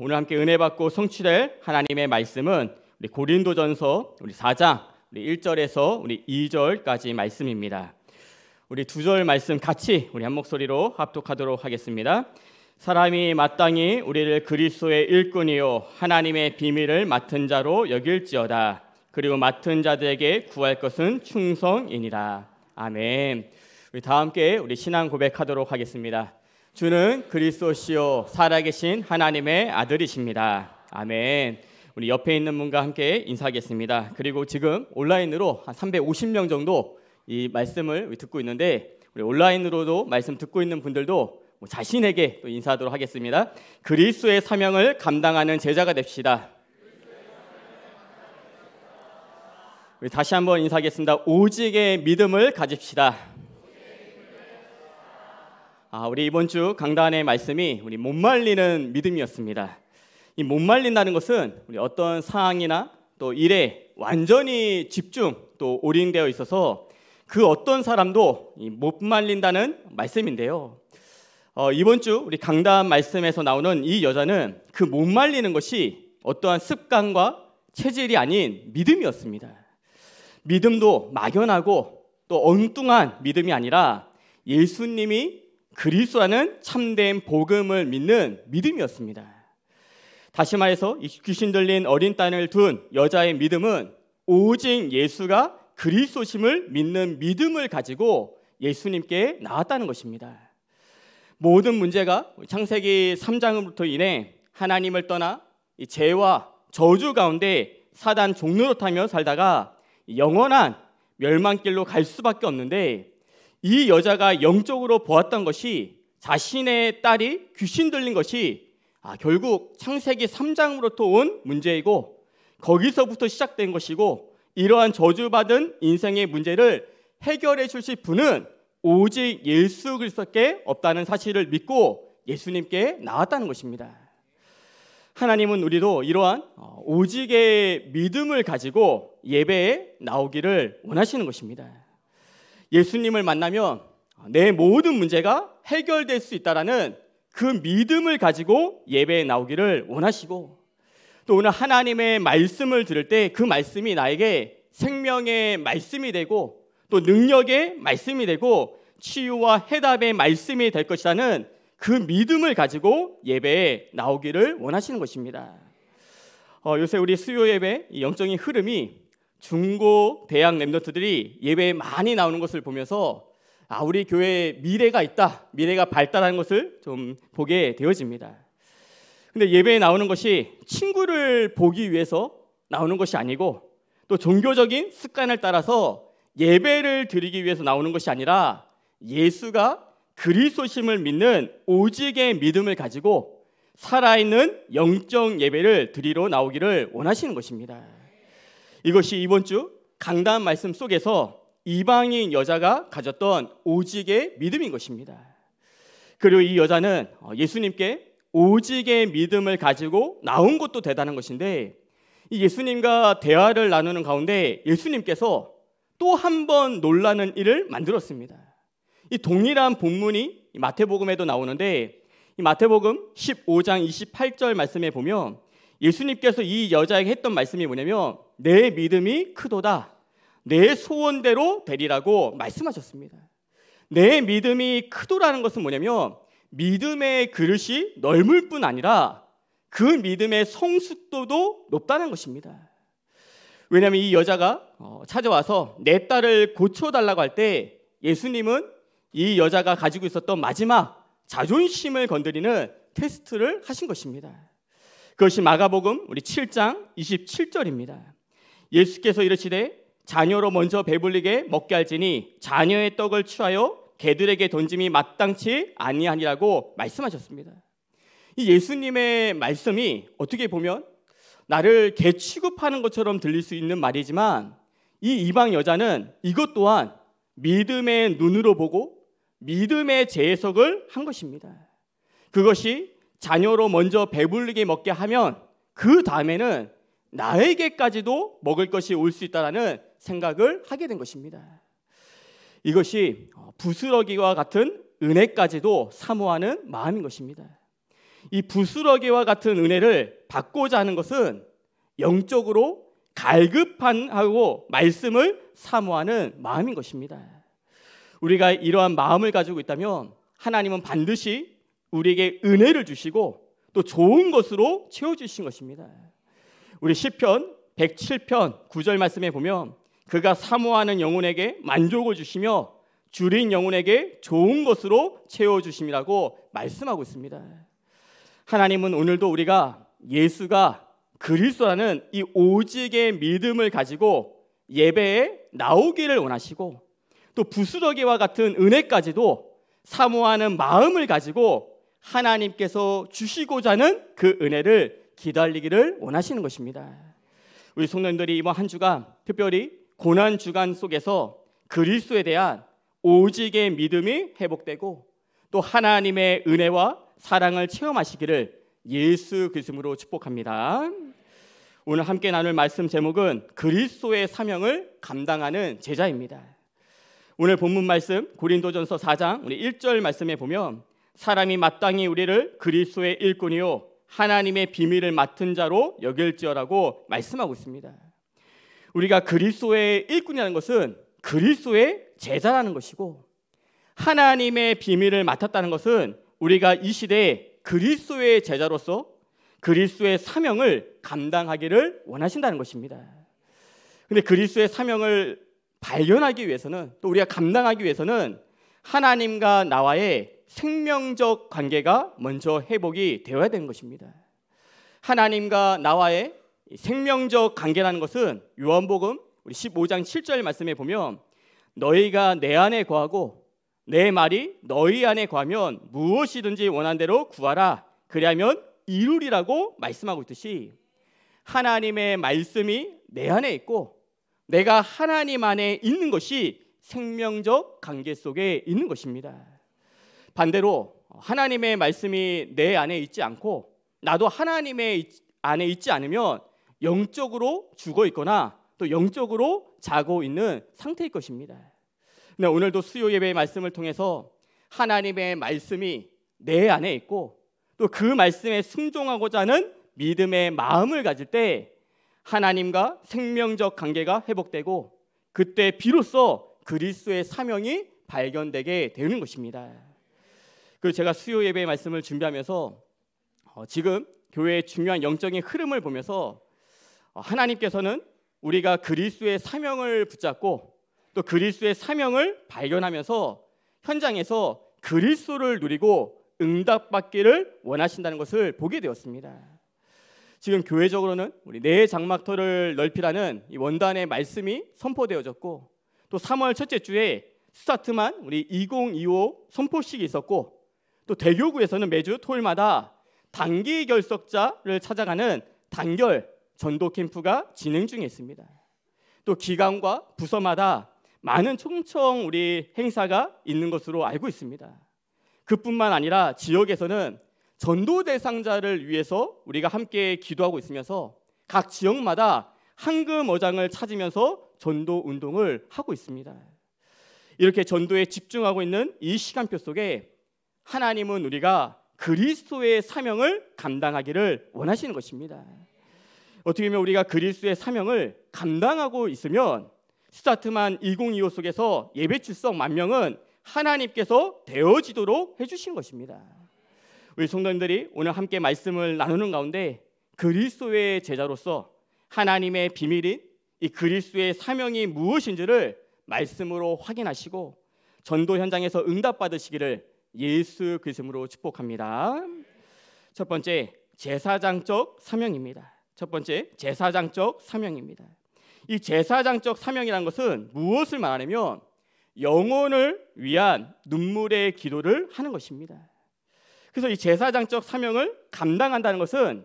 오늘 함께 은혜 받고 성취될 하나님의 말씀은 우리 고린도전서 우리 4장 우리 1절에서 우리 2절까지 말씀입니다. 우리 두 절 말씀 같이 우리 한 목소리로 합독하도록 하겠습니다. 사람이 마땅히 우리를 그리스도의 일꾼이요 하나님의 비밀을 맡은 자로 여길지어다. 그리고 맡은 자들에게 구할 것은 충성이니라. 아멘. 우리 다 함께 우리 신앙 고백하도록 하겠습니다. 주는 그리스도시요 살아계신 하나님의 아들이십니다. 아멘. 우리 옆에 있는 분과 함께 인사하겠습니다. 그리고 지금 온라인으로 한 350명 정도 이 말씀을 듣고 있는데 우리 온라인으로도 말씀 듣고 있는 분들도 뭐 자신에게 또 인사하도록 하겠습니다. 그리스도의 사명을 감당하는 제자가 됩시다. 우리 다시 한번 인사하겠습니다. 오직의 믿음을 가집시다. 아, 우리 이번 주 강단의 말씀이 우리 못 말리는 믿음이었습니다. 이 못 말린다는 것은 우리 어떤 상황이나 또 일에 완전히 집중 또 올인되어 있어서 그 어떤 사람도 못 말린다는 말씀인데요. 어, 이번 주 우리 강단 말씀에서 나오는 이 여자는 그 못 말리는 것이 어떠한 습관과 체질이 아닌 믿음이었습니다. 믿음도 막연하고 또 엉뚱한 믿음이 아니라 예수님이 그리스도라는 참된 복음을 믿는 믿음이었습니다. 다시 말해서 귀신 들린 어린 딸을 둔 여자의 믿음은 오직 예수가 그리스도심을 믿는 믿음을 가지고 예수님께 나왔다는 것입니다. 모든 문제가 창세기 3장부터 인해 하나님을 떠나 죄와 저주 가운데 사단 종로로 타며 살다가 영원한 멸망길로 갈 수밖에 없는데 이 여자가 영적으로 보았던 것이 자신의 딸이 귀신 들린 것이 아, 결국 창세기 3장으로부터 온 문제이고 거기서부터 시작된 것이고 이러한 저주받은 인생의 문제를 해결해 주실 분은 오직 예수 그리스도께 없다는 사실을 믿고 예수님께 나왔다는 것입니다. 하나님은 우리도 이러한 어, 오직의 믿음을 가지고 예배에 나오기를 원하시는 것입니다. 예수님을 만나면 내 모든 문제가 해결될 수 있다라는 그 믿음을 가지고 예배에 나오기를 원하시고 또 오늘 하나님의 말씀을 들을 때 그 말씀이 나에게 생명의 말씀이 되고 또 능력의 말씀이 되고 치유와 해답의 말씀이 될 것이라는 그 믿음을 가지고 예배에 나오기를 원하시는 것입니다. 어, 요새 우리 수요 예배 영적인 흐름이 중고 대학 랩런트들이 예배에 많이 나오는 것을 보면서 아 우리 교회에 미래가 있다, 미래가 발달하는 것을 좀 보게 되어집니다. 근데 예배에 나오는 것이 친구를 보기 위해서 나오는 것이 아니고 또 종교적인 습관을 따라서 예배를 드리기 위해서 나오는 것이 아니라 예수가 그리스도심을 믿는 오직의 믿음을 가지고 살아있는 영적 예배를 드리러 나오기를 원하시는 것입니다. 이것이 이번 주 강단 말씀 속에서 이방인 여자가 가졌던 오직의 믿음인 것입니다. 그리고 이 여자는 어, 예수님께 오직의 믿음을 가지고 나온 것도 대단한 것인데 예수님과 대화를 나누는 가운데 예수님께서 또 한 번 놀라는 일을 만들었습니다. 이 동일한 본문이 마태복음에도 나오는데 이 마태복음 15장 28절 말씀에 보면 예수님께서 이 여자에게 했던 말씀이 뭐냐면 내 믿음이 크도다. 내 소원대로 되리라고 말씀하셨습니다. 내 믿음이 크도라는 것은 뭐냐면 믿음의 그릇이 넓을 뿐 아니라 그 믿음의 성숙도도 높다는 것입니다. 왜냐하면 이 여자가 어, 찾아와서 내 딸을 고쳐달라고 할 때 예수님은 이 여자가 가지고 있었던 마지막 자존심을 건드리는 테스트를 하신 것입니다. 그것이 마가복음 우리 7장 27절입니다. 예수께서 이르시되 자녀로 먼저 배불리게 먹게 할지니 자녀의 떡을 취하여 개들에게 던짐이 마땅치 아니하니라고 말씀하셨습니다. 이 예수님의 말씀이 어떻게 보면 나를 개 취급하는 것처럼 들릴 수 있는 말이지만 이 이방 여자는 이것 또한 믿음의 눈으로 보고 믿음의 재해석을 한 것입니다. 그것이 자녀로 먼저 배불리게 먹게 하면 그 다음에는 나에게까지도 먹을 것이 올 수 있다라는 생각을 하게 된 것입니다. 이것이 어, 부스러기와 같은 은혜까지도 사모하는 마음인 것입니다. 이 부스러기와 같은 은혜를 받고자 하는 것은 영적으로 갈급한 하고 말씀을 사모하는 마음인 것입니다. 우리가 이러한 마음을 가지고 있다면 하나님은 반드시 우리에게 은혜를 주시고 또 좋은 것으로 채워 주신 것입니다. 우리 시편 107편 9절 말씀에 보면 그가 사모하는 영혼에게 만족을 주시며 줄인 영혼에게 좋은 것으로 채워 주심이라고 말씀하고 있습니다. 하나님은 오늘도 우리가 예수가 그리스도라는 이 오직의 믿음을 가지고 예배에 나오기를 원하시고 또 부스러기와 같은 은혜까지도 사모하는 마음을 가지고 하나님께서 주시고자 하는 그 은혜를 기다리기를 원하시는 것입니다. 우리 성도님들이 이번 한 주가 특별히 고난 주간 속에서 그리스도에 대한 오직의 믿음이 회복되고 또 하나님의 은혜와 사랑을 체험하시기를 예수 그리스도로 축복합니다. 오늘 함께 나눌 말씀 제목은 그리스도의 사명을 감당하는 제자입니다. 오늘 본문 말씀 고린도전서 4장 우리 1절 말씀에 보면 사람이 마땅히 우리를 그리스도의 일꾼이요 하나님의 비밀을 맡은 자로 여길지어라고 말씀하고 있습니다. 우리가 그리스도의 일꾼이라는 것은 그리스도의 제자라는 것이고 하나님의 비밀을 맡았다는 것은 우리가 이 시대에 그리스도의 제자로서 그리스도의 사명을 감당하기를 원하신다는 것입니다. 근데 그리스도의 사명을 발견하기 위해서는 또 우리가 감당하기 위해서는 하나님과 나와의 생명적 관계가 먼저 회복이 되어야 되는 것입니다. 하나님과 나와의 생명적 관계라는 것은 요한복음 우리 15장 7절 말씀에 보면 너희가 내 안에 거하고 내 말이 너희 안에 거하면 무엇이든지 원한 대로 구하라 그리하면 이루리라고 말씀하고 있듯이 하나님의 말씀이 내 안에 있고 내가 하나님 안에 있는 것이 생명적 관계 속에 있는 것입니다. 반대로 하나님의 말씀이 내 안에 있지 않고 나도 하나님의 안에 있지 않으면 영적으로 죽어 있거나 또 영적으로 자고 있는 상태일 것입니다. 근 네, 오늘도 수요 예배의 말씀을 통해서 하나님의 말씀이 내 안에 있고 또 그 말씀에 순종하고자 하는 믿음의 마음을 가질 때 하나님과 생명적 관계가 회복되고 그때 비로소 그리스도의 사명이 발견되게 되는 것입니다. 그 제가 수요 예배 말씀을 준비하면서 어, 지금 교회의 중요한 영적인 흐름을 보면서 어, 하나님께서는 우리가 그리스도의 사명을 붙잡고 또 그리스도의 사명을 발견하면서 현장에서 그리스도를 누리고 응답받기를 원하신다는 것을 보게 되었습니다. 지금 교회적으로는 우리 내 네 장막터를 넓히라는 이 원단의 말씀이 선포되어졌고 또 3월 첫째 주에 스타트만 우리 2025 선포식이 있었고 또 대교구에서는 매주 토요일마다 단기 결석자를 찾아가는 단결 전도 캠프가 진행 중에 있습니다. 또 기관과 부서마다 많은 총청 우리 행사가 있는 것으로 알고 있습니다. 그뿐만 아니라 지역에서는 전도 대상자를 위해서 우리가 함께 기도하고 있으면서 각 지역마다 한금 어장을 찾으면서 전도 운동을 하고 있습니다. 이렇게 전도에 집중하고 있는 이 시간표 속에 하나님은 우리가 그리스도의 사명을 감당하기를 원하시는 것입니다. 어떻게 보면 우리가 그리스도의 사명을 감당하고 있으면 스타트만 2025 속에서 예배 출석 만 명은 하나님께서 되어지도록 해주신 것입니다. 우리 성도님들이 오늘 함께 말씀을 나누는 가운데 그리스도의 제자로서 하나님의 비밀인 이 그리스도의 사명이 무엇인지를 말씀으로 확인하시고 전도 현장에서 응답 받으시기를 예수 그리스도로 축복합니다. 첫 번째 제사장적 사명입니다. 첫 번째 제사장적 사명입니다. 이 제사장적 사명이란 것은 무엇을 말하냐면 영혼을 위한 눈물의 기도를 하는 것입니다. 그래서 이 제사장적 사명을 감당한다는 것은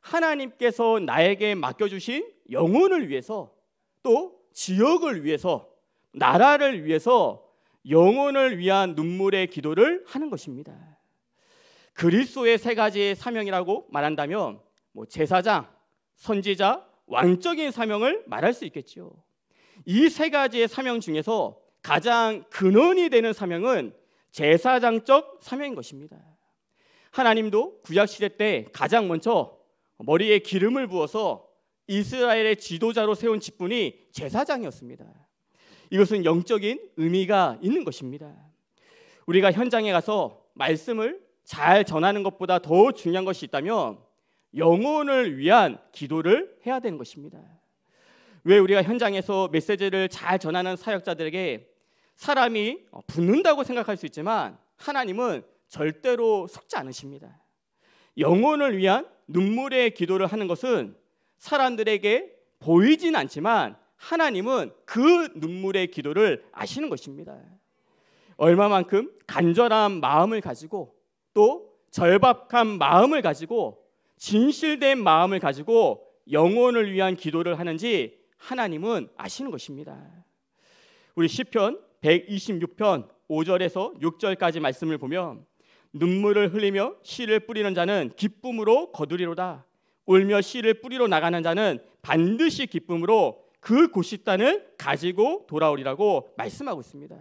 하나님께서 나에게 맡겨주신 영혼을 위해서 또 지역을 위해서 나라를 위해서 영혼을 위한 눈물의 기도를 하는 것입니다. 그리스도의 세가지 사명이라고 말한다면 뭐 제사장, 선지자, 왕적인 사명을 말할 수 있겠죠. 이 세 가지의 사명 중에서 가장 근원이 되는 사명은 제사장적 사명인 것입니다. 하나님도 구약 시대 때 가장 먼저 머리에 기름을 부어서 이스라엘의 지도자로 세운 직분이 제사장이었습니다. 이것은 영적인 의미가 있는 것입니다. 우리가 현장에 가서 말씀을 잘 전하는 것보다 더 중요한 것이 있다면 영혼을 위한 기도를 해야 되는 것입니다. 왜 우리가 현장에서 메시지를 잘 전하는 사역자들에게 사람이 붙는다고 생각할 수 있지만 하나님은 절대로 속지 않으십니다. 영혼을 위한 눈물의 기도를 하는 것은 사람들에게 보이진 않지만 하나님은 그 눈물의 기도를 아시는 것입니다. 얼마만큼 간절한 마음을 가지고 또 절박한 마음을 가지고 진실된 마음을 가지고 영혼을 위한 기도를 하는지 하나님은 아시는 것입니다. 우리 시편 126편 5절에서 6절까지 말씀을 보면 눈물을 흘리며 씨를 뿌리는 자는 기쁨으로 거두리로다. 울며 씨를 뿌리로 나가는 자는 반드시 기쁨으로 그 고식단을 가지고 돌아오리라고 말씀하고 있습니다.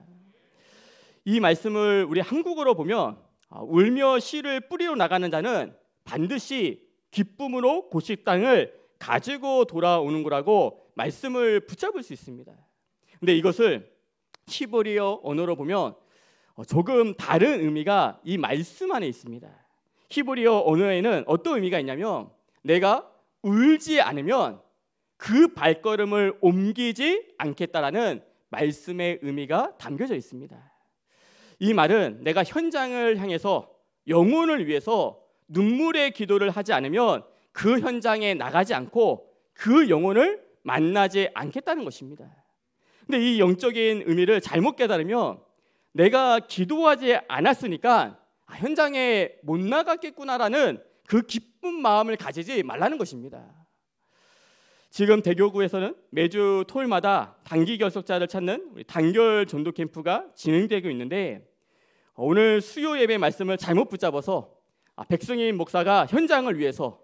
이 말씀을 우리 한국어로 보면 아, 울며 씨를 뿌리로 나가는 자는 반드시 기쁨으로 고식당을 가지고 돌아오는 거라고 말씀을 붙잡을 수 있습니다. 근데 이것을 히브리어 언어로 보면 어, 조금 다른 의미가 이 말씀 안에 있습니다. 히브리어 언어에는 어떤 의미가 있냐면 내가 울지 않으면 그 발걸음을 옮기지 않겠다라는 말씀의 의미가 담겨져 있습니다. 이 말은 내가 현장을 향해서 영혼을 위해서 눈물의 기도를 하지 않으면 그 현장에 나가지 않고 그 영혼을 만나지 않겠다는 것입니다. 근데 이 영적인 의미를 잘못 깨달으면 내가 기도하지 않았으니까 아, 현장에 못 나갔겠구나라는 그 기쁜 마음을 가지지 말라는 것입니다. 지금 대교구에서는 매주 토요일마다 단기 결석자를 찾는 우리 단결 전도 캠프가 진행되고 있는데 어, 오늘 수요 예배 말씀을 잘못 붙잡아서 아, 백승인 목사가 현장을 위해서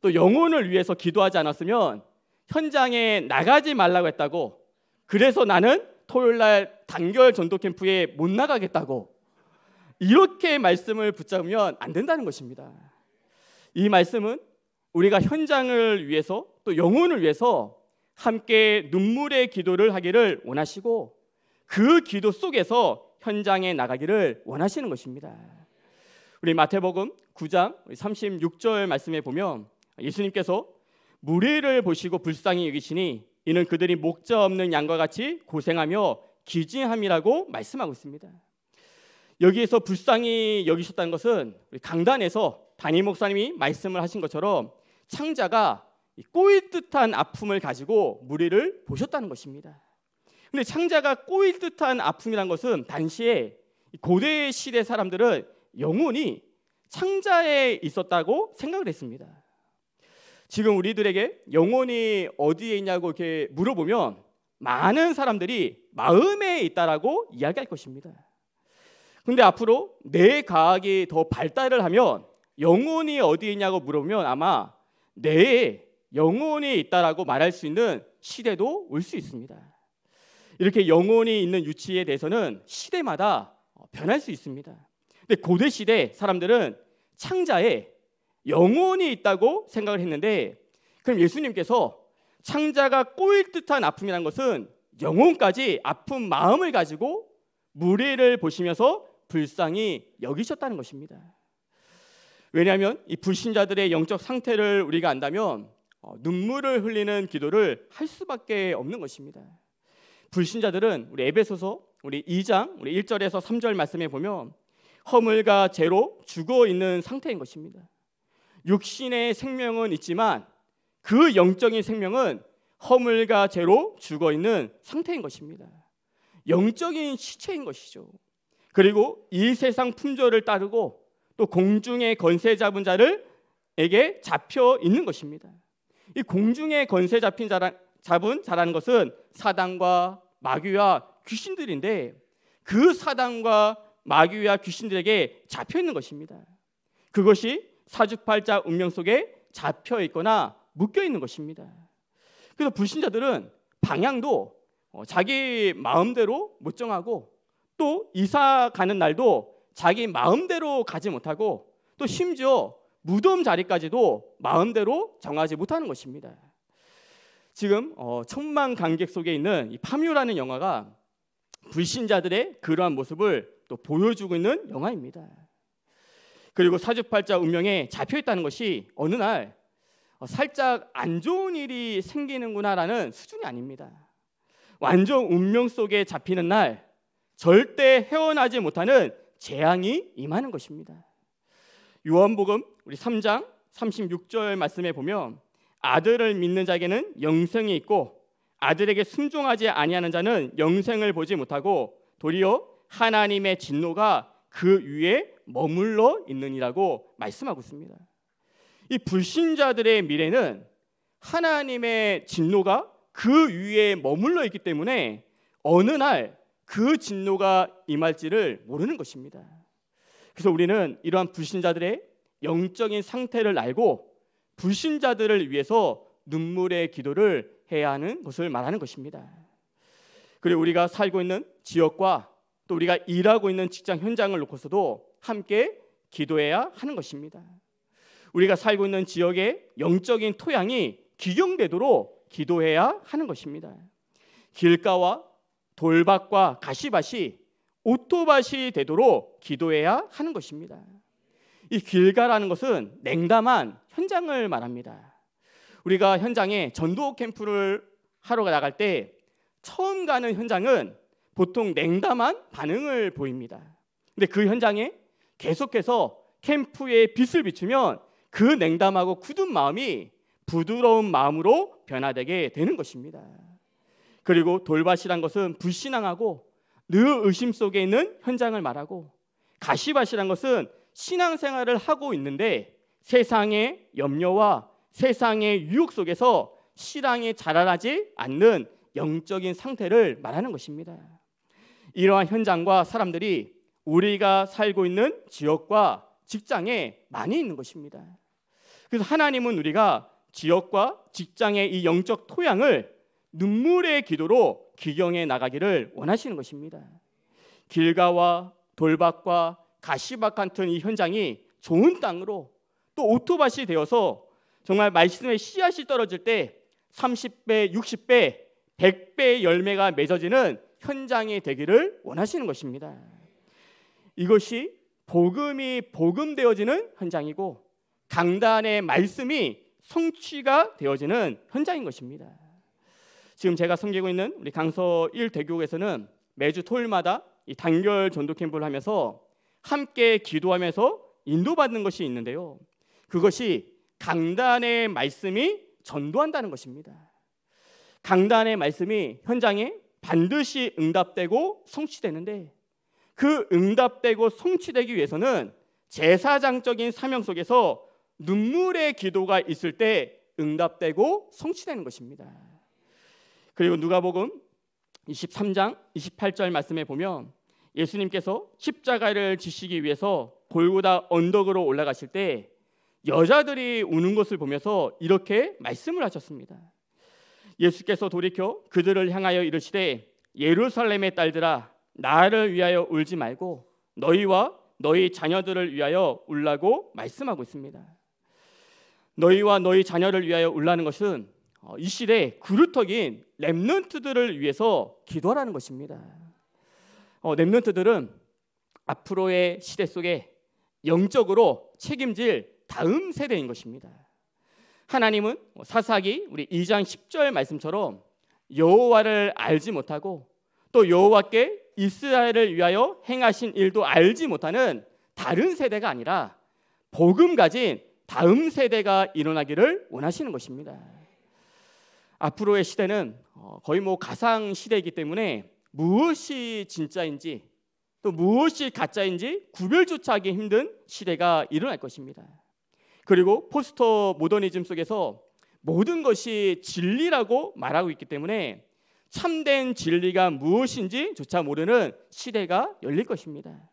또 영혼을 위해서 기도하지 않았으면 현장에 나가지 말라고 했다고 그래서 나는 토요일 날 단결 전도 캠프에 못 나가겠다고 이렇게 말씀을 붙잡으면 안 된다는 것입니다. 이 말씀은 우리가 현장을 위해서 또 영혼을 위해서 함께 눈물의 기도를 하기를 원하시고 그 기도 속에서 현장에 나가기를 원하시는 것입니다. 우리 마태복음 9장 36절 말씀에 보면 예수님께서 무리를 보시고 불쌍히 여기시니 이는 그들이 목자 없는 양과 같이 고생하며 기지함이라고 말씀하고 있습니다. 여기에서 불쌍히 여기셨다는 것은 강단에서 담임 목사님이 말씀을 하신 것처럼 창자가 꼬일 듯한 아픔을 가지고 무리를 보셨다는 것입니다. 근데 창자가 꼬일 듯한 아픔이란 것은 당시에 고대 시대 사람들은 영혼이 창자에 있었다고 생각을 했습니다. 지금 우리들에게 영혼이 어디에 있냐고 이렇게 물어보면 많은 사람들이 마음에 있다라고 이야기할 것입니다. 근데 앞으로 뇌 과학이 더 발달을 하면 영혼이 어디에 있냐고 물어보면 아마 뇌에 영혼이 있다라고 말할 수 있는 시대도 올 수 있습니다. 이렇게 영혼이 있는 유치에 대해서는 시대마다 어, 변할 수 있습니다. 근데 고대 시대 사람들은 창자에 영혼이 있다고 생각을 했는데 그럼 예수님께서 창자가 꼬일 듯한 아픔이란 것은 영혼까지 아픈 마음을 가지고 무례를 보시면서 불쌍히 여기셨다는 것입니다. 왜냐하면 이 불신자들의 영적 상태를 우리가 안다면 어, 눈물을 흘리는 기도를 할 수밖에 없는 것입니다. 불신자들은 우리 에베소서 우리 2장 우리 1절에서 3절 말씀에 보면 허물과 죄로 죽어 있는 상태인 것입니다. 육신의 생명은 있지만 그 영적인 생명은 허물과 죄로 죽어 있는 상태인 것입니다. 영적인 시체인 것이죠. 그리고 이 세상 품절을 따르고 또 공중의 건세 잡은 자를에게 잡혀 있는 것입니다. 이 공중에 건세 잡힌 자라, 잡은 자라는 것은 사단과 마귀와 귀신들인데 그 사단과 마귀와 귀신들에게 잡혀 있는 것입니다. 그것이 사주팔자 운명 속에 잡혀 있거나 묶여 있는 것입니다. 그래서 불신자들은 방향도 어, 자기 마음대로 못 정하고 또 이사 가는 날도 자기 마음대로 가지 못하고 또 심지어 무덤 자리까지도 마음대로 정하지 못하는 것입니다. 지금 어, 천만 관객 속에 있는 이 파묘라는 영화가 불신자들의 그러한 모습을 또 보여주고 있는 영화입니다. 그리고 사주팔자 운명에 잡혀 있다는 것이 어느 날 어, 살짝 안 좋은 일이 생기는구나라는 수준이 아닙니다. 완전 운명 속에 잡히는 날 절대 헤어나지 못하는 재앙이 임하는 것입니다. 요한복음 우리 3장 36절 말씀에 보면 아들을 믿는 자에게는 영생이 있고 아들에게 순종하지 아니하는 자는 영생을 보지 못하고 도리어 하나님의 진노가 그 위에 머물러 있느니라고 말씀하고 있습니다. 이 불신자들의 미래는 하나님의 진노가 그 위에 머물러 있기 때문에 어느 날 그 진노가 임할지를 모르는 것입니다. 그래서 우리는 이러한 불신자들의 영적인 상태를 알고 불신자들을 위해서 눈물의 기도를 해야 하는 것을 말하는 것입니다. 그리고 우리가 살고 있는 지역과 또 우리가 일하고 있는 직장 현장을 놓고서도 함께 기도해야 하는 것입니다. 우리가 살고 있는 지역의 영적인 토양이 기경되도록 기도해야 하는 것입니다. 길가와 돌밭과 가시밭이 오토밭이 되도록 기도해야 하는 것입니다. 이 길가라는 것은 냉담한 현장을 말합니다. 우리가 현장에 전도 캠프를 하러 나갈 때 처음 가는 현장은 보통 냉담한 반응을 보입니다. 근데 그 현장에 계속해서 캠프에 빛을 비추면 그 냉담하고 굳은 마음이 부드러운 마음으로 변화되게 되는 것입니다. 그리고 돌밭이란 것은 불신앙하고 늘 의심 속에 있는 현장을 말하고 가시밭이란 것은 신앙생활을 하고 있는데 세상의 염려와 세상의 유혹 속에서 신앙에 자라나지 않는 영적인 상태를 말하는 것입니다. 이러한 현장과 사람들이 우리가 살고 있는 지역과 직장에 많이 있는 것입니다. 그래서 하나님은 우리가 지역과 직장의 이 영적 토양을 눈물의 기도로 귀경에 나가기를 원하시는 것입니다. 길가와 돌밭과 가시밭 같은 이 현장이 좋은 땅으로 또 오토밭이 되어서 정말 말씀의 씨앗이 떨어질 때 30배, 60배, 100배의 열매가 맺어지는 현장이 되기를 원하시는 것입니다. 이것이 복음이 복음되어지는 현장이고 강단의 말씀이 성취가 되어지는 현장인 것입니다. 지금 제가 섬기고 있는 우리 강서 1 대교에서는 매주 토요일마다 이 단결 전도 캠프를 하면서 함께 기도하면서 인도받는 것이 있는데요. 그것이 강단의 말씀이 전도한다는 것입니다. 강단의 말씀이 현장에 반드시 응답되고 성취되는데 그 응답되고 성취되기 위해서는 제사장적인 사명 속에서 눈물의 기도가 있을 때 응답되고 성취되는 것입니다. 그리고 누가복음 23장 28절 말씀에 보면 예수님께서 십자가를 지시기 위해서 골고다 언덕으로 올라가실 때 여자들이 우는 것을 보면서 이렇게 말씀을 하셨습니다. 예수께서 돌이켜 그들을 향하여 이르시되 예루살렘의 딸들아 나를 위하여 울지 말고 너희와 너희 자녀들을 위하여 울라고 말씀하고 있습니다. 너희와 너희 자녀를 위하여 울라는 것은 어, 이 시대 그루터인 렘넌트들을 위해서 기도하라는 것입니다. 어, 렘넌트들은 앞으로의 시대 속에 영적으로 책임질 다음 세대인 것입니다. 하나님은 뭐 사사기 우리 2장 10절 말씀처럼 여호와를 알지 못하고 또 여호와께 이스라엘을 위하여 행하신 일도 알지 못하는 다른 세대가 아니라 복음 가진 다음 세대가 일어나기를 원하시는 것입니다. 앞으로의 시대는 어, 거의 뭐 가상 시대이기 때문에 무엇이 진짜인지 또 무엇이 가짜인지 구별조차 하기 힘든 시대가 일어날 것입니다. 그리고 포스터 모더니즘 속에서 모든 것이 진리라고 말하고 있기 때문에 참된 진리가 무엇인지조차 모르는 시대가 열릴 것입니다.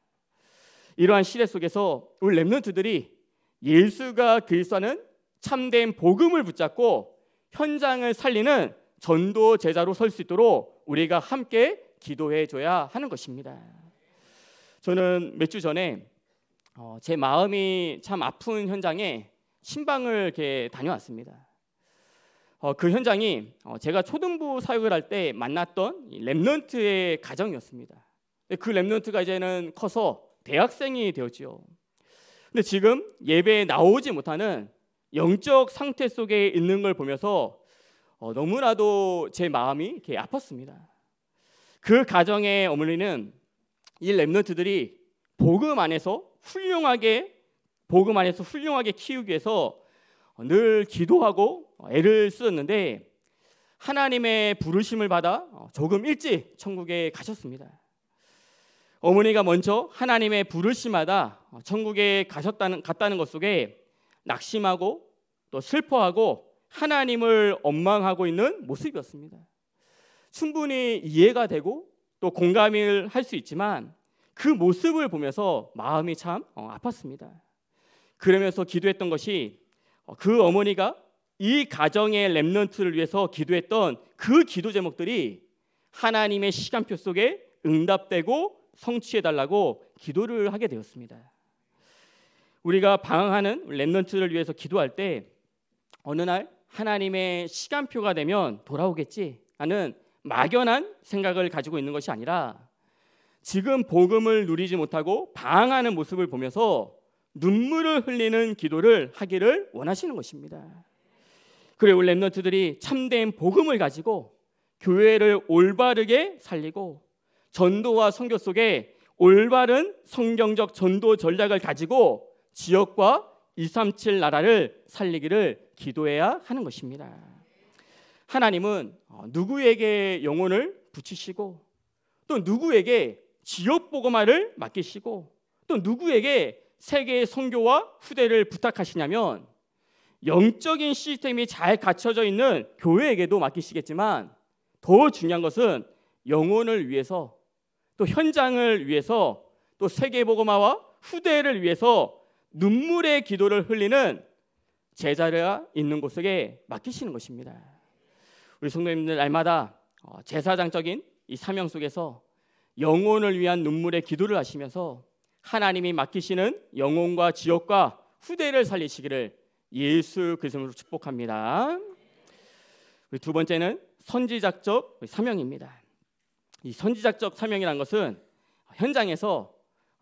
이러한 시대 속에서 우리 렘넌트들이 예수가 그리스도는 참된 복음을 붙잡고 현장을 살리는 전도 제자로 설 수 있도록 우리가 함께 기도해 줘야 하는 것입니다. 저는 몇 주 전에 어, 제 마음이 참 아픈 현장에 신방을 이렇게 다녀왔습니다. 어, 그 현장이 어, 제가 초등부 사역을 할 때 만났던 랩런트의 가정이었습니다. 그 랩런트가 이제는 커서 대학생이 되었지요. 근데 지금 예배에 나오지 못하는 영적 상태 속에 있는 걸 보면서 어, 너무나도 제 마음이 이렇게 아팠습니다. 그 가정의 어머니는 이 렘넌트들이 복음 안에서 훌륭하게 복음 안에서 훌륭하게 키우기 위해서 늘 기도하고 애를 쓰는데 하나님의 부르심을 받아 조금 일찍 천국에 가셨습니다. 어머니가 먼저 하나님의 부르심마다 천국에 가셨다는 갔다는 것 속에 낙심하고 또 슬퍼하고 하나님을 원망하고 있는 모습이었습니다. 충분히 이해가 되고 또 공감을 할 수 있지만 그 모습을 보면서 마음이 참 어, 아팠습니다. 그러면서 기도했던 것이 어, 그 어머니가 이 가정의 랩런트를 위해서 기도했던 그 기도 제목들이 하나님의 시간표 속에 응답되고 성취해 달라고 기도를 하게 되었습니다. 우리가 방황하는 렘런트를 위해서 기도할 때 어느 날 하나님의 시간표가 되면 돌아오겠지 하는 막연한 생각을 가지고 있는 것이 아니라 지금 복음을 누리지 못하고 방황하는 모습을 보면서 눈물을 흘리는 기도를 하기를 원하시는 것입니다. 그리고 렘넌트들이 참된 복음을 가지고 교회를 올바르게 살리고 전도와 성교 속에 올바른 성경적 전도 전략을 가지고 지역과 237 나라를 살리기를 기도해야 하는 것입니다. 하나님은 어, 누구에게 영혼을 붙이시고 또 누구에게 지역 보고마를 맡기시고 또 누구에게 세계의 선교와 후대를 부탁하시냐면 영적인 시스템이 잘 갖춰져 있는 교회에게도 맡기시겠지만 더 중요한 것은 영혼을 위해서 또 현장을 위해서 또 세계 보고마와 후대를 위해서 눈물의 기도를 흘리는 제자가 있는 곳에게 맡기시는 것입니다. 우리 성도님들 날마다 어, 제사장적인 이 사명 속에서 영혼을 위한 눈물의 기도를 하시면서 하나님이 맡기시는 영혼과 지역과 후대를 살리시기를 예수 그리스도로 축복합니다. 두 번째는 선지작적 사명입니다. 이 선지작적 사명이란 것은 현장에서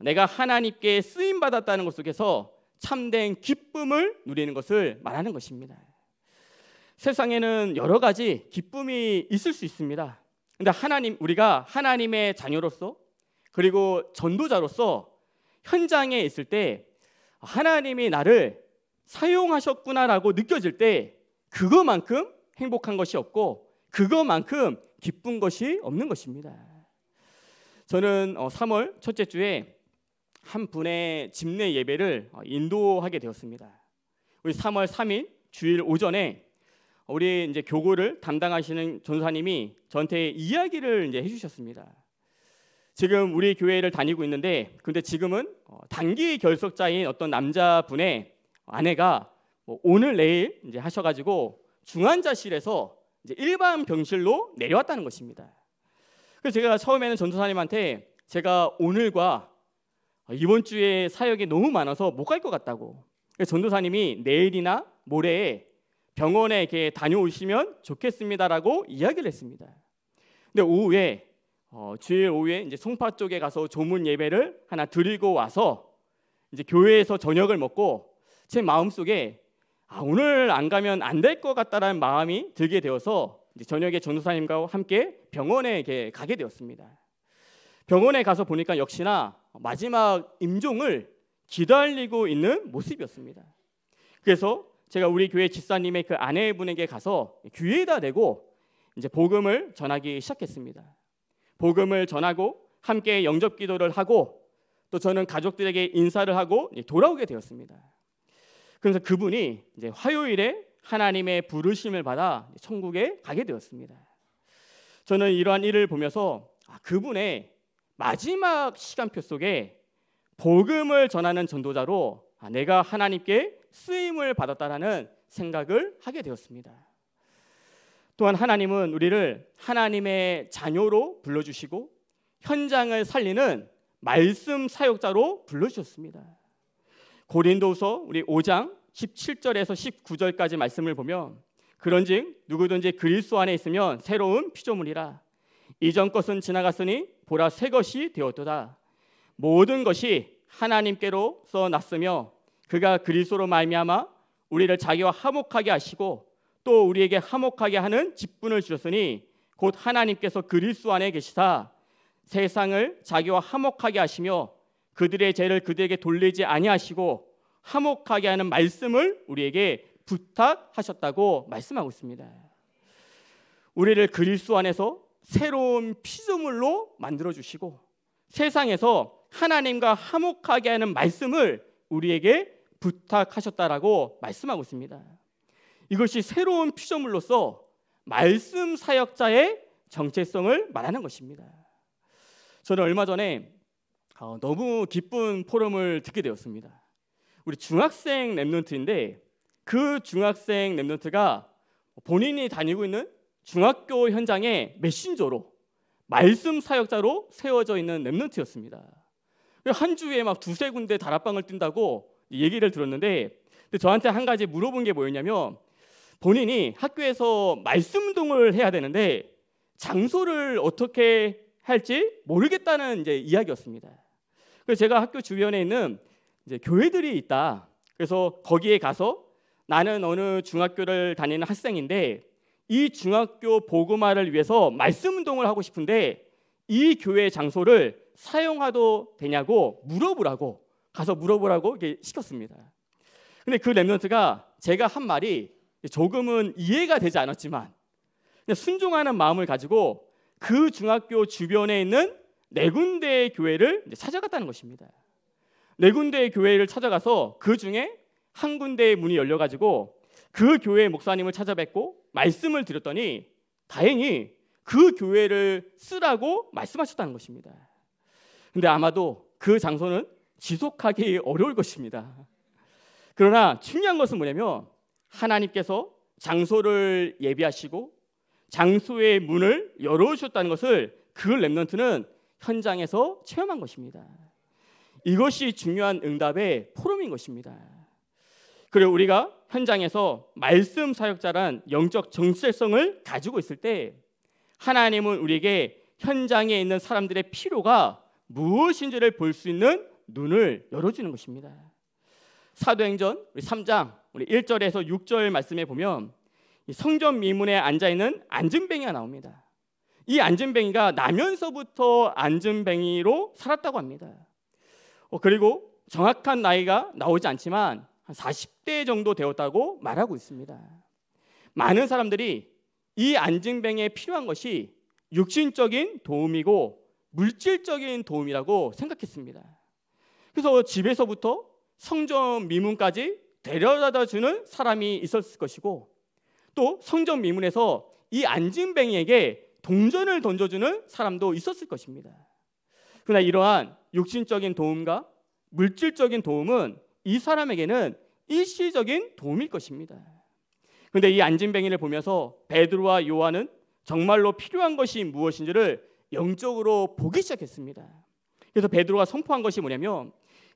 내가 하나님께 쓰임 받았다는 것 속에서 참된 기쁨을 누리는 것을 말하는 것입니다. 세상에는 여러 가지 기쁨이 있을 수 있습니다. 근데 하나님 우리가 하나님의 자녀로서 그리고 전도자로서 현장에 있을 때 하나님이 나를 사용하셨구나라고 느껴질 때 그거만큼 행복한 것이 없고 그거만큼 기쁜 것이 없는 것입니다. 저는 3월 어, 첫째 주에 한 분의 집례 예배를 어, 인도하게 되었습니다. 우리 3월 3일 주일 오전에 우리 이제 교구를 담당하시는 전사님이 저한테 이야기를 이제 해주셨습니다. 지금 우리 교회를 다니고 있는데 근데 지금은 어, 단기 결석자인 어떤 남자분의 아내가 뭐 오늘 내일 이제 하셔가지고 중환자실에서 이제 일반 병실로 내려왔다는 것입니다. 그래서 제가 처음에는 전사님한테 제가 오늘과 어, 이번 주에 사역이 너무 많아서 못 갈 것 같다고. 전도사님이 내일이나 모레에 병원에 이렇게 다녀오시면 좋겠습니다라고 이야기를 했습니다. 근데 오후에 어, 주일 오후에 이제 송파 쪽에 가서 조문 예배를 하나 드리고 와서 이제 교회에서 저녁을 먹고 제 마음속에 아, 오늘 안 가면 안 될 것 같다라는 마음이 들게 되어서 이제 저녁에 전도사님과 함께 병원에 가게 되었습니다. 병원에 가서 보니까 역시나 마지막 임종을 기다리고 있는 모습이었습니다. 그래서 제가 우리 교회 집사님의 그 아내분에게 가서 귀에다 대고 이제 복음을 전하기 시작했습니다. 복음을 전하고 함께 영접 기도를 하고 또 저는 가족들에게 인사를 하고 돌아오게 되었습니다. 그래서 그분이 이제 화요일에 하나님의 부르심을 받아 천국에 가게 되었습니다. 저는 이러한 일을 보면서 아, 그분의 마지막 시간표 속에 복음을 전하는 전도자로 아, 내가 하나님께 쓰임을 받았다라는 생각을 하게 되었습니다. 또한 하나님은 우리를 하나님의 자녀로 불러주시고 현장을 살리는 말씀 사역자로 불러주셨습니다. 고린도서 우리 5장 17절에서 19절까지 말씀을 보면 그런즉 누구든지 그리스도 안에 있으면 새로운 피조물이라 이전 것은 지나갔으니 보라 새 것이 되었도다. 모든 것이 하나님께로서 났으며 그가 그리스도로 말미암아 우리를 자기와 화목하게 하시고 또 우리에게 화목하게 하는 직분을 주셨으니 곧 하나님께서 그리스도 안에 계시사 세상을 자기와 화목하게 하시며 그들의 죄를 그들에게 돌리지 아니하시고 화목하게 하는 말씀을 우리에게 부탁하셨다고 말씀하고 있습니다. 우리를 그리스도 안에서 새로운 피조물로 만들어 주시고 세상에서 하나님과 화목하게 하는 말씀을 우리에게 부탁하셨다라고 말씀하고 있습니다. 이것이 새로운 피조물로서 말씀 사역자의 정체성을 말하는 것입니다. 저는 얼마 전에 어, 너무 기쁜 포럼을 듣게 되었습니다. 우리 중학생 랩런트인데 그 중학생 랩런트가 본인이 다니고 있는 중학교 현장의 메신저로 말씀 사역자로 세워져 있는 랩런트였습니다. 한 주에 막 두세 군데 다락방을 뛴다고 얘기를 들었는데 근데 저한테 한 가지 물어본 게 뭐였냐면 본인이 학교에서 말씀동을 운 해야 되는데 장소를 어떻게 할지 모르겠다는 이제 이야기였습니다. 그래서 제가 학교 주변에 있는 이제 교회들이 있다. 그래서 거기에 가서 나는 어느 중학교를 다니는 학생인데 이 중학교 보고마를 위해서 말씀 운동을 하고 싶은데 이 교회 장소를 사용하도 되냐고 물어보라고 가서 물어보라고 시켰습니다. 근데 그 랩런트가 제가 한 말이 조금은 이해가 되지 않았지만 순종하는 마음을 가지고 그 중학교 주변에 있는 네 군데의 교회를 찾아갔다는 것입니다. 네 군데의 교회를 찾아가서 그 중에 한 군데의 문이 열려가지고 그 교회의 목사님을 찾아뵙고 말씀을 드렸더니 다행히 그 교회를 쓰라고 말씀하셨다는 것입니다. 근데 아마도 그 장소는 지속하기 어려울 것입니다. 그러나 중요한 것은 뭐냐면 하나님께서 장소를 예비하시고 장소의 문을 열어주셨다는 것을 그 랩런트는 현장에서 체험한 것입니다. 이것이 중요한 응답의 포럼인 것입니다. 그리고 우리가 현장에서 말씀 사역자란 영적 정체성을 가지고 있을 때 하나님은 우리에게 현장에 있는 사람들의 필요가 무엇인지를 볼 수 있는 눈을 열어주는 것입니다. 사도행전 우리 3장 우리 1절에서 6절 말씀에 보면 성전 미문에 앉아 있는 안전뱅이가 나옵니다. 이 안전뱅이가 나면서부터 안전뱅이로 살았다고 합니다. 어, 그리고 정확한 나이가 나오지 않지만 한 40대 정도 되었다고 말하고 있습니다. 많은 사람들이 이 안증뱅에 필요한 것이 육신적인 도움이고 물질적인 도움이라고 생각했습니다. 그래서 집에서부터 성전 미문까지 데려다 주는 사람이 있었을 것이고 또 성전 미문에서 이 안진뱅이에게 동전을 던져주는 사람도 있었을 것입니다. 그러나 이러한 육신적인 도움과 물질적인 도움은 이 사람에게는 일시적인 도움일 것입니다. 근데 이 안진뱅이를 보면서 베드로와 요한은 정말로 필요한 것이 무엇인지를 영적으로 보기 시작했습니다. 그래서 베드로가 선포한 것이 뭐냐면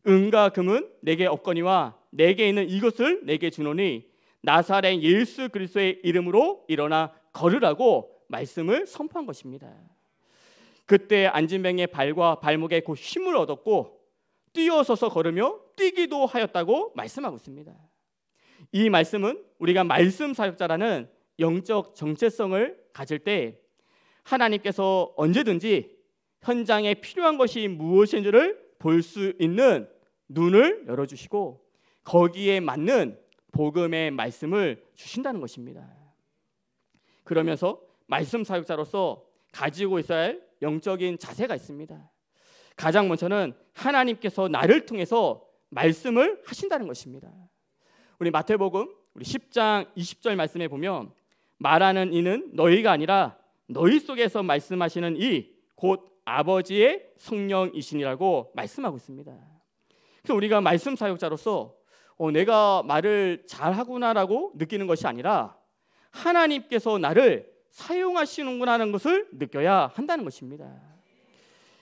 은과 금은 내게 없거니와 내게 있는 이것을 내게 주노니 나사렛 예수 그리스도의 이름으로 일어나 걸으라고 말씀을 선포한 것입니다. 그때 안진뱅의 발과 발목에 곧 힘을 얻었고 뛰어서서 걸으며 뛰기도 하였다고 말씀하고 있습니다. 이 말씀은 우리가 말씀 사역자라는 영적 정체성을 가질 때 하나님께서 언제든지 현장에 필요한 것이 무엇인지를 볼 수 있는 눈을 열어주시고 거기에 맞는 복음의 말씀을 주신다는 것입니다. 그러면서 말씀 사역자로서 가지고 있어야 할 영적인 자세가 있습니다. 가장 먼저는 하나님께서 나를 통해서 말씀을 하신다는 것입니다. 우리 마태복음 우리 10장 20절 말씀에 보면 말하는 이는 너희가 아니라 너희 속에서 말씀하시는 이 곧 아버지의 성령이신이라고 말씀하고 있습니다. 그래서 우리가 말씀 사역자로서 어, 내가 말을 잘하구나라고 느끼는 것이 아니라 하나님께서 나를 사용하시는구나 하는 것을 느껴야 한다는 것입니다.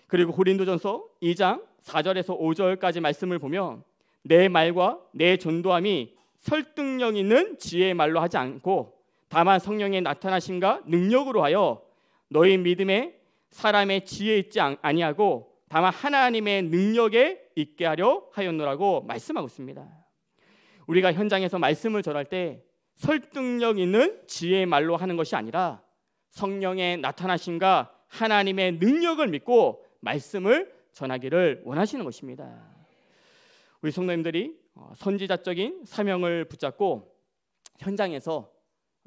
그리고 고린도전서 2장 4절에서 5절까지 말씀을 보면 내 말과 내존도함이 설득력 있는 지혜의 말로 하지 않고 다만 성령의 나타나심과 능력으로 하여 너희 믿음에 사람의 지혜 있지 아니하고 다만 하나님의 능력에 있게 하려 하였노라고 말씀하고 있습니다. 우리가 현장에서 말씀을 전할 때 설득력 있는 지혜의 말로 하는 것이 아니라 성령의 나타나심과 하나님의 능력을 믿고 말씀을 전하기를 원하시는 것입니다. 우리 성도님들이 어, 선지자적인 사명을 붙잡고 현장에서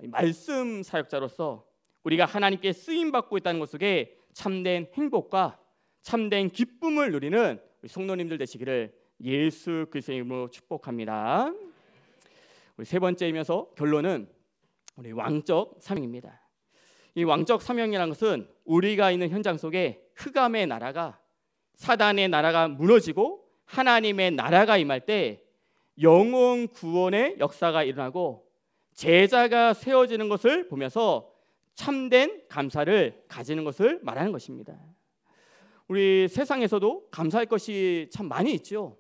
말씀 사역자로서 우리가 하나님께 쓰임 받고 있다는 것 속에 참된 행복과 참된 기쁨을 누리는 우리 성도님들 되시기를 예수 그리스도의 이름으로 축복합니다. 우리 세 번째이면서 결론은 우리 왕적 사명입니다. 이 왕적 사명이라는 것은 우리가 있는 현장 속에 흑암의 나라가 사단의 나라가 무너지고 하나님의 나라가 임할 때 영혼 구원의 역사가 일어나고 제자가 세워지는 것을 보면서 참된 감사를 가지는 것을 말하는 것입니다. 우리 세상에서도 감사할 것이 참 많이 있죠.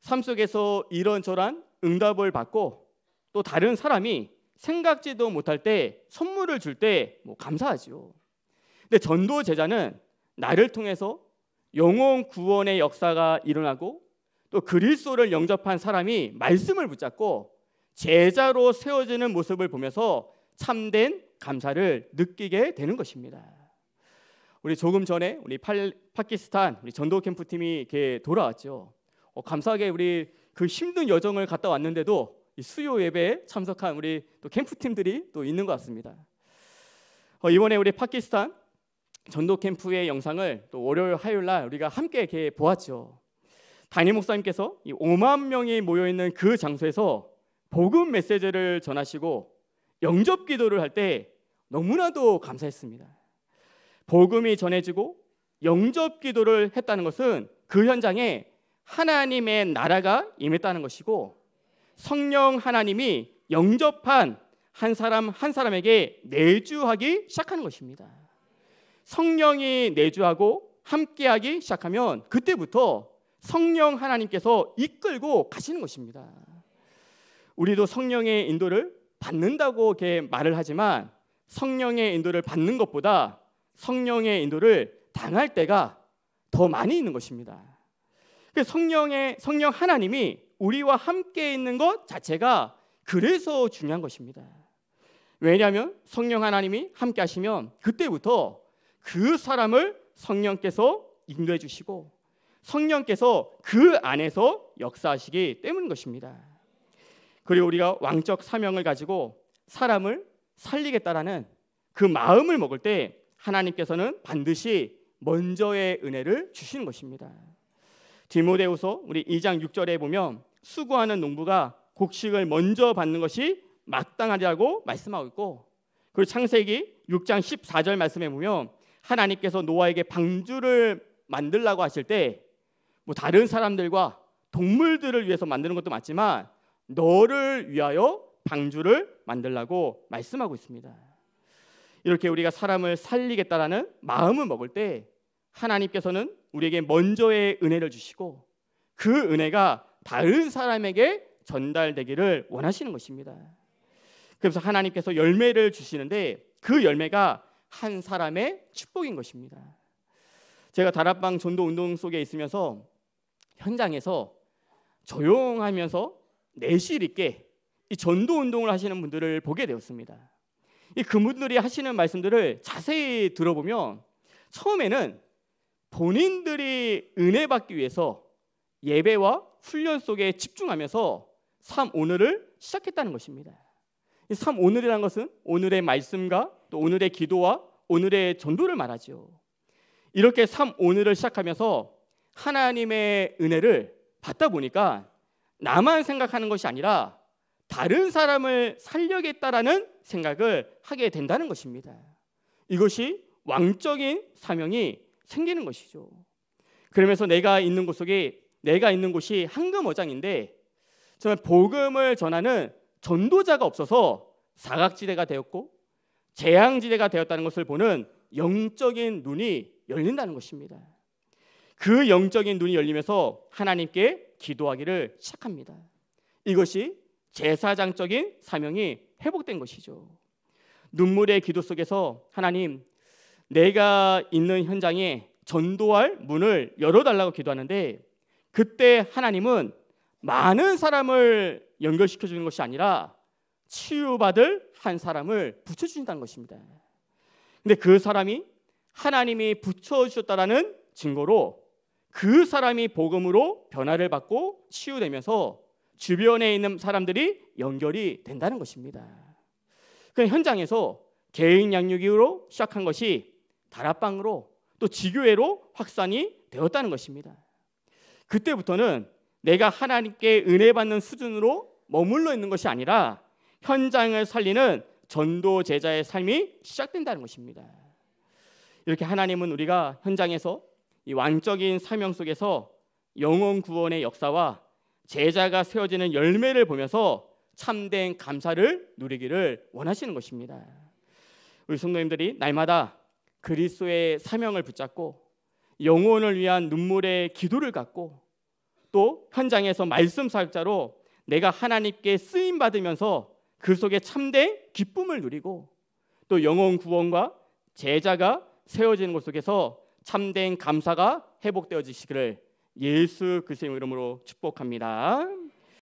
삶 속에서 이런저런 응답을 받고 또 다른 사람이 생각지도 못할 때 선물을 줄 때 뭐감사하지 근데 전도 제자는 나를 통해서 영혼 구원의 역사가 일어나고 또 그리스도를 영접한 사람이 말씀을 붙잡고 제자로 세워지는 모습을 보면서 참된 감사를 느끼게 되는 것입니다. 우리 조금 전에 우리 팔, 파키스탄 우리 전도 캠프 팀이 이렇게 돌아왔죠. 어, 감사하게 우리 그 힘든 여정을 갔다 왔는데도 수요 예배에 참석한 우리 또 캠프 팀들이 또 있는 것 같습니다. 어, 이번에 우리 파키스탄 전도 캠프의 영상을 또 월요일 화요일 날 우리가 함께 이렇게 보았죠. 담임 목사님께서 5만 명이 모여 있는 그 장소에서 복음 메시지를 전하시고 영접 기도를 할 때 너무나도 감사했습니다. 복음이 전해지고 영접 기도를 했다는 것은 그 현장에 하나님의 나라가 임했다는 것이고 성령 하나님이 영접한 한 사람 한 사람에게 내주하기 시작하는 것입니다. 성령이 내주하고 함께하기 시작하면 그때부터 성령 하나님께서 이끌고 가시는 것입니다. 우리도 성령의 인도를 받는다고 이렇게 말을 하지만 성령의 인도를 받는 것보다 성령의 인도를 당할 때가 더 많이 있는 것입니다. 그 성령의 성령 하나님이 우리와 함께 있는 것 자체가 그래서 중요한 것입니다. 왜냐하면 성령 하나님이 함께 하시면 그때부터 그 사람을 성령께서 인도해 주시고 성령께서 그 안에서 역사하시기 때문인 것입니다. 그리고 우리가 왕적 사명을 가지고 사람을 살리겠다라는 그 마음을 먹을 때 하나님께서는 반드시 먼저의 은혜를 주시는 것입니다. 디모데후서 우리 2장 6절에 보면 수고하는 농부가 곡식을 먼저 받는 것이 마땅하리라고 말씀하고 있고 그리고 창세기 6장 14절 말씀에 보면 하나님께서 노아에게 방주를 만들라고 하실 때뭐 다른 사람들과 동물들을 위해서 만드는 것도 맞지만 너를 위하여 방주를 만들라고 말씀하고 있습니다. 이렇게 우리가 사람을 살리겠다라는 마음을 먹을 때 하나님께서는 우리에게 먼저의 은혜를 주시고 그 은혜가 다른 사람에게 전달되기를 원하시는 것입니다. 그래서 하나님께서 열매를 주시는데 그 열매가 한 사람의 축복인 것입니다. 제가 다락방 전도 운동 속에 있으면서 현장에서 조용하면서 내실 있게 이 전도 운동을 하시는 분들을 보게 되었습니다. 이 그분들이 하시는 말씀들을 자세히 들어보면 처음에는 본인들이 은혜 받기 위해서 예배와 훈련 속에 집중하면서 삶 오늘을 시작했다는 것입니다. 삶 오늘이라는 것은 오늘의 말씀과 또 오늘의 기도와 오늘의 전도를 말하죠. 이렇게 삼 오늘을 시작하면서 하나님의 은혜를 받다 보니까 나만 생각하는 것이 아니라 다른 사람을 살려겠다라는 생각을 하게 된다는 것입니다. 이것이 왕적인 사명이 생기는 것이죠. 그러면서 내가 있는 곳 속에 내가 있는 곳이 한금어장인데 저는 복음을 전하는 전도자가 없어서 사각지대가 되었고 재앙지대가 되었다는 것을 보는 영적인 눈이 열린다는 것입니다. 그 영적인 눈이 열리면서 하나님께 기도하기를 시작합니다. 이것이 제사장적인 사명이 회복된 것이죠. 눈물의 기도 속에서 하나님 내가 있는 현장에 전도할 문을 열어달라고 기도하는데 그때 하나님은 많은 사람을 연결시켜 주는 것이 아니라 치유받을 한 사람을 붙여주신다는 것입니다. 근데 그 사람이 하나님이 붙여주셨다라는 증거로 그 사람이 복음으로 변화를 받고 치유되면서 주변에 있는 사람들이 연결이 된다는 것입니다. 그 현장에서 개인 양육으로 시작한 것이 다락방으로 또 지교회로 확산이 되었다는 것입니다. 그때부터는 내가 하나님께 은혜 받는 수준으로 머물러 있는 것이 아니라 현장을 살리는 전도 제자의 삶이 시작된다는 것입니다. 이렇게 하나님은 우리가 현장에서 이 왕적인 사명 속에서 영혼 구원의 역사와 제자가 세워지는 열매를 보면서 참된 감사를 누리기를 원하시는 것입니다. 우리 성도님들이 날마다 그리스도의 사명을 붙잡고 영혼을 위한 눈물의 기도를 갖고 또 현장에서 말씀 사역자로 내가 하나님께 쓰임 받으면서 그 속에 참된 기쁨을 누리고 또 영혼 구원과 제자가 세워지는 곳 속에서 참된 감사가 회복되어지시기를 예수 그리스도의 이름으로 축복합니다.